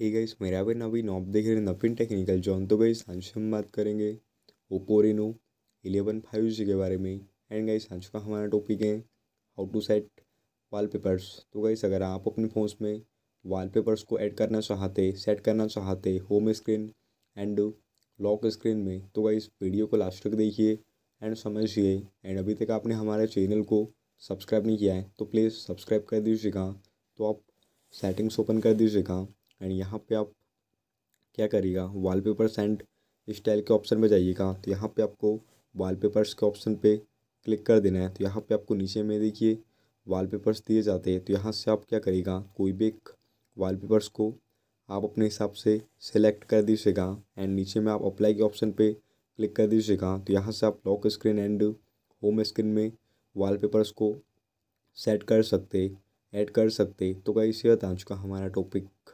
hey guys मेरा भी नवीन आप देख रहे हैं नवीन टेक्निकल जॉन तो गाइस आज हम बात करेंगे Oppo Reno eleven five G के बारे में एंड गाइस आज का हमारा टॉपिक है हाउ टू सेट वॉलपेपर्स तो गाइस अगर आप अपने फ़ोन में वॉलपेपर्स को ऐड करना चाहते सेट करना चाहते home screen and lock screen में तो गाइस वीडियो को लास्ट तक देखिए एंड समझिए एंड अभी तक आपने हमारे चैनल को सब्सक्राइब नहीं किया है तो प्लीज़ सब्सक्राइब कर दीजिएगा तो आप सेटिंग्स ओपन कर दीजिएगा एंड यहाँ पे आप क्या करिएगा वॉलपेपर एंड स्टाइल के ऑप्शन में जाइएगा तो यहाँ पे आपको वॉलपेपर्स के ऑप्शन पे क्लिक कर देना है तो यहाँ पे आपको नीचे में देखिए वॉलपेपर्स दिए जाते हैं तो यहाँ से आप क्या करिएगा कोई भी एक वाल को आप अपने हिसाब से सेलेक्ट कर दीजिएगा एंड नीचे में आप अप्लाई के ऑप्शन पर क्लिक कर दीजिएगा तो यहाँ से आप lock screen and home screen में वॉलपेपर्स को सेट कर सकते ऐड कर सकते तो कई से आ चुका हमारा टॉपिक